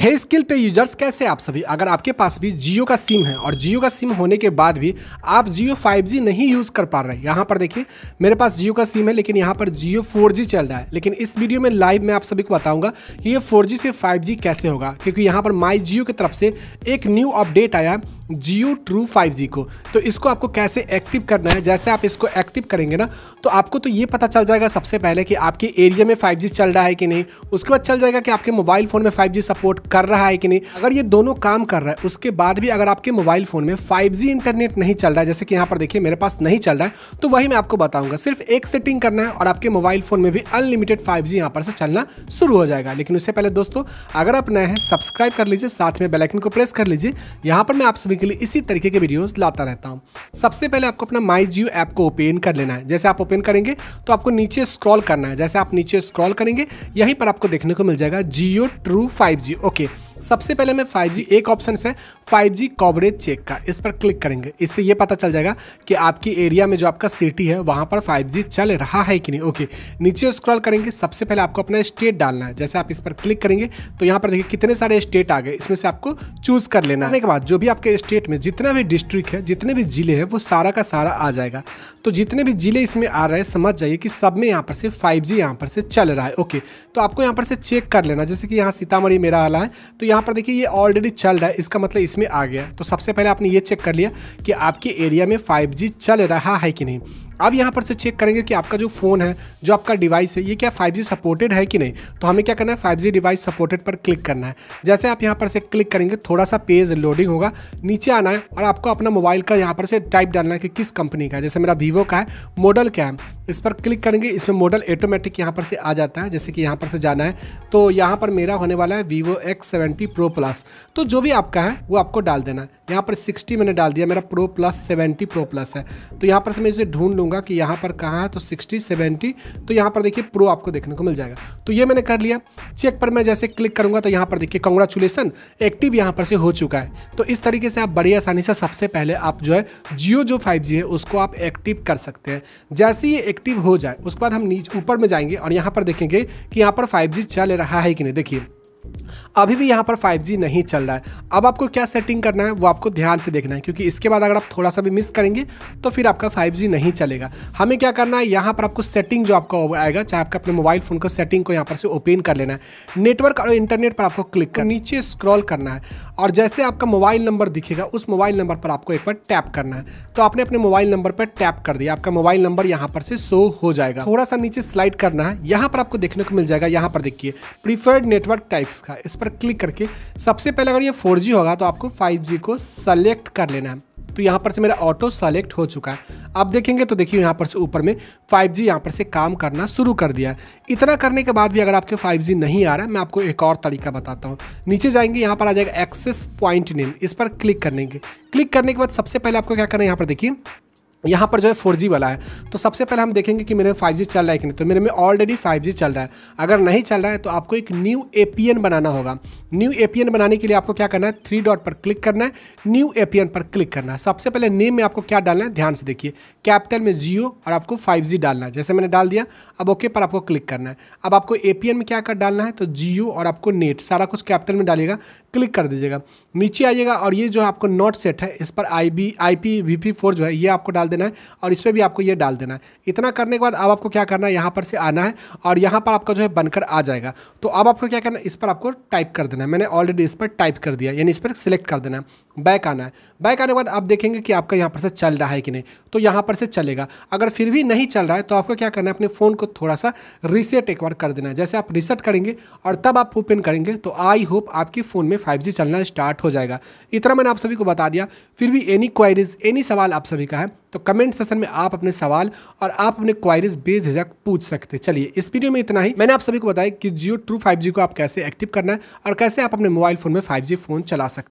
हे skill पे users कैसे आप सभी अगर आपके पास भी जियो का सिम है और जियो का सिम होने के बाद भी आप जियो 5G नहीं यूज़ कर पा रहे यहाँ पर देखिए मेरे पास जियो का सिम है लेकिन यहाँ पर जियो 4G चल रहा है लेकिन इस वीडियो में लाइव मैं आप सभी को बताऊंगा कि ये 4G से 5G कैसे होगा क्योंकि यहाँ पर माई जियो की तरफ से एक न्यू अपडेट आया जियो ट्रू 5G को तो इसको आपको कैसे एक्टिव करना है जैसे आप इसको एक्टिव करेंगे ना तो आपको तो ये पता चल जाएगा सबसे पहले कि आपके एरिया में 5G चल रहा है कि नहीं उसके बाद चल जाएगा कि आपके मोबाइल फ़ोन में 5G सपोर्ट कर रहा है कि नहीं अगर ये दोनों काम कर रहा है उसके बाद भी अगर आपके मोबाइल फ़ोन में जी इंटरनेट नहीं चल रहा है जैसे कि यहाँ पर देखिए मेरे पास नहीं चल रहा है तो वही मैं आपको बताऊँगा सिर्फ एक सेटिंग करना है और आपके मोबाइल फ़ोन में भी अनलिमिटेड फाइव जी यहाँ पर से चलना शुरू हो जाएगा लेकिन उससे पहले दोस्तों अगर आप नए हैं सब्सक्राइब कर लीजिए साथ में बेलाइकन को प्रेस कर लीजिए यहाँ पर मैं आप सभी करने के लिए इसी तरीके के वीडियोस लाता रहता हूँ सबसे पहले आपको अपना माई जियो ऐप को ओपन कर लेना है जैसे आप ओपन करेंगे तो आपको नीचे स्क्रॉल करना है जैसे आप नीचे स्क्रॉल करेंगे यहीं पर आपको देखने को मिल जाएगा जियो ट्रू फाइव ओके सबसे पहले हमें जी एक ऑप्शन है जी कवरेज चेक का इस पर क्लिक करेंगे इससे ये पता चल जाएगा कि आपकी एरिया में जो आपका सिटी है वहाँ पर जी चल रहा है कि नहीं ओके नीचे स्क्रॉल करेंगे सबसे पहले आपको अपना स्टेट डालना है जैसे आप इस पर क्लिक करेंगे तो यहाँ पर देखिए कितने सारे स्टेट आ गए इसमें से आपको चूज़ कर लेना है के बाद जो भी आपके स्टेट में जितना भी डिस्ट्रिक्ट है जितने भी जिले हैं वो सारा का सारा आ जाएगा तो जितने भी जिले इसमें आ रहे हैं समझ जाइए कि सब में यहाँ पर से 5G यहाँ पर से चल रहा है ओके तो आपको यहाँ पर से चेक कर लेना जैसे कि यहाँ सीतामढ़ी मेरा आला है तो यहाँ यहाँ पर देखिए ये ऑलरेडी चल रहा है इसका मतलब इसमें आ गया तो सबसे पहले आपने ये चेक कर लिया कि आपके एरिया में 5G चल रहा है कि नहीं अब यहाँ पर से चेक करेंगे कि आपका जो फ़ोन है जो आपका डिवाइस है ये क्या फाइव सपोर्टेड है कि नहीं तो हमें क्या करना है फाइव डिवाइस सपोर्टेड पर क्लिक करना है जैसे आप यहाँ पर से क्लिक करेंगे थोड़ा सा पेज लोडिंग होगा नीचे आना है और आपको अपना मोबाइल का यहाँ पर से टाइप डालना है कि किस कंपनी का है जैसे मेरा वीवो का है मॉडल क्या है इस पर क्लिक करेंगे इसमें मॉडल ऑटोमेटिक यहाँ पर से आ जाता है जैसे कि यहाँ पर से जाना है तो यहाँ पर मेरा होने वाला है Vivo X seventy Pro Plus तो जो भी आपका है वो आपको डाल देना है यहाँ पर सिक्सटी मैंने डाल दिया मेरा Pro Plus seventy Pro Plus है तो यहाँ पर से मैं इसे ढूंढ दूंगा कि यहाँ पर कहाँ है तो 60, 70 तो यहाँ पर देखिए प्रो आपको देखने को मिल जाएगा तो ये मैंने कर लिया चेक पर मैं जैसे क्लिक करूँगा तो यहाँ पर देखिए कॉन्ग्रेचुलेसन एक्टिव यहाँ पर से हो चुका है तो इस तरीके से आप बड़ी आसानी से सबसे पहले आप जो है जियो जो फाइव है उसको आप एक्टिव कर सकते हैं जैसे ये एक्टिव हो जाए उसके बाद हम नीचे ऊपर में जाएंगे और यहाँ पर देखेंगे कि यहाँ पर फाइव चल रहा है कि नहीं देखिए अभी भी यहाँ पर 5G नहीं चल रहा है अब आपको क्या सेटिंग करना है वो आपको ध्यान से देखना है क्योंकि इसके बाद अगर आप थोड़ा सा भी मिस करेंगे तो फिर आपका 5G नहीं चलेगा हमें क्या करना है यहाँ पर आपको सेटिंग जो आपका आएगा चाहे आपका अपने मोबाइल फ़ोन को सेटिंग को यहाँ पर से ओपन कर लेना है नेटवर्क और इंटरनेट पर आपको क्लिक कर नीचे स्क्रॉल करना है और जैसे आपका मोबाइल नंबर दिखेगा उस मोबाइल नंबर पर आपको एक बार टैप करना है तो आपने अपने मोबाइल नंबर पर टैप कर दिया आपका मोबाइल नंबर यहाँ पर से शो हो जाएगा थोड़ा सा नीचे स्लाइड करना है यहाँ पर आपको देखने को मिल जाएगा यहाँ पर देखिए प्रीफर्ड नेटवर्क टाइप्स का इस पर क्लिक करके सबसे पहले अगर ये फोर होगा तो आपको फाइव को सेलेक्ट कर लेना है तो यहाँ पर से मेरा ऑटो सेलेक्ट हो चुका है आप देखेंगे तो देखिए यहाँ पर से ऊपर में 5G जी यहाँ पर से काम करना शुरू कर दिया है इतना करने के बाद भी अगर आपके 5G नहीं आ रहा है मैं आपको एक और तरीका बताता हूँ नीचे जाएंगे यहाँ पर आ जाएगा एक्सेस पॉइंट नेम इस पर क्लिक करेंगे क्लिक करने के बाद सबसे पहले आपको क्या करना है यहाँ पर देखिए यहाँ पर जो है फोर वाला है तो सबसे पहले हम देखेंगे कि मेरे में फाइव चल रहा है कि नहीं तो मेरे में ऑलरेडी फाइव चल रहा है अगर नहीं चल रहा है तो आपको एक न्यू ए बनाना होगा न्यू ए बनाने के लिए आपको क्या करना है थ्री डॉट पर क्लिक करना है न्यू ए पर क्लिक करना है सबसे पहले नेम में आपको क्या डालना है ध्यान से देखिए कैपिटल में जियो और आपको फाइव डालना है जैसे मैंने डाल दिया अब ओके पर आपको क्लिक करना है अब आपको ए में क्या कर डालना है तो जियो और आपको नेट सारा कुछ कैपिटल में डालिएगा क्लिक कर दीजिएगा नीचे आइएगा और ये जो आपको नोट सेट है इस पर I B I P V P four जो है ये आपको डाल देना है और इस पर भी आपको ये डाल देना है इतना करने के बाद अब आपको क्या करना है यहाँ पर से आना है और यहाँ पर आपका जो है बनकर आ जाएगा तो अब आपको क्या करना है इस पर आपको टाइप कर देना है मैंने ऑलरेडी इस पर टाइप कर दिया यानी इस पर सिलेक्ट कर देना है बैक आना है बैक आने के बाद आप देखेंगे कि आपका यहाँ पर से चल रहा है कि नहीं तो यहाँ पर से चलेगा अगर फिर भी नहीं चल रहा है तो आपको क्या करना है अपने फ़ोन को थोड़ा सा रीसेट एक बार कर देना है जैसे आप रीसेट करेंगे और तब आप ओपन करेंगे तो आई होप आपके फ़ोन में 5G चलना स्टार्ट हो जाएगा इतना मैंने आप सभी को बता दिया फिर भी एनी क्वायरीज एनी सवाल आप सभी का है तो कमेंट सेशन में आप अपने सवाल और आप अपने क्वायरीज बेझिझक पूछ सकते चलिए इस वीडियो में इतना ही मैंने आप सभी को बताया कि जियो ट्रू फाइव को आप कैसे एक्टिव करना है और कैसे आप अपने मोबाइल फोन में फाइव फोन चला सकते